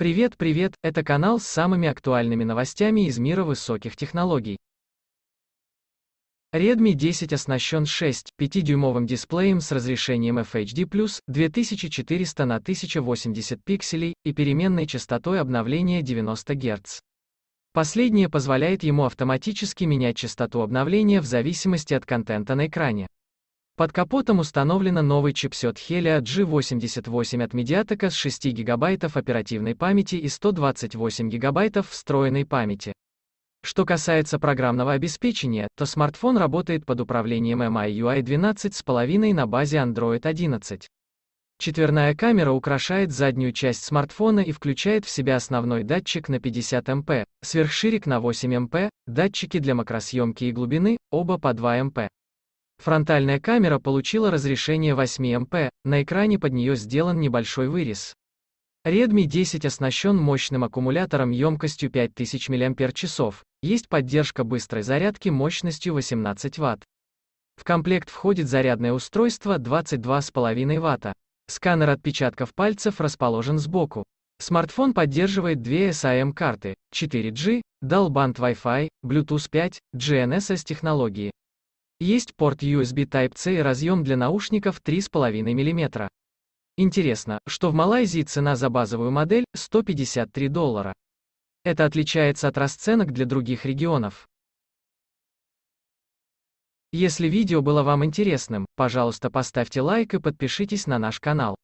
Привет, привет, это канал с самыми актуальными новостями из мира высоких технологий. Redmi 10 оснащен 6,5-дюймовым дисплеем с разрешением FHD+, 2400 на 1080 пикселей и переменной частотой обновления 90 Гц. Последнее позволяет ему автоматически менять частоту обновления в зависимости от контента на экране. Под капотом установлено новый чипсет Helio G88 от Mediatek с 6 ГБ оперативной памяти и 128 ГБ встроенной памяти. Что касается программного обеспечения, то смартфон работает под управлением MIUI 12.5 на базе Android 11. Четверная камера украшает заднюю часть смартфона и включает в себя основной датчик на 50 МП, сверхширик на 8 МП, датчики для макросъемки и глубины, оба по 2 МП. Фронтальная камера получила разрешение 8 МП, на экране под нее сделан небольшой вырез. Redmi 10 оснащен мощным аккумулятором емкостью 5000 мАч, есть поддержка быстрой зарядки мощностью 18 Вт. В комплект входит зарядное устройство 22,5 Вт. Сканер отпечатков пальцев расположен сбоку. Смартфон поддерживает две SIM-карты, 4G, Dalband Wi-Fi, Bluetooth 5, GNSS технологии. Есть порт USB Type-C и разъем для наушников 3,5 мм. Интересно, что в Малайзии цена за базовую модель – 153 доллара. Это отличается от расценок для других регионов. Если видео было вам интересным, пожалуйста поставьте лайк и подпишитесь на наш канал.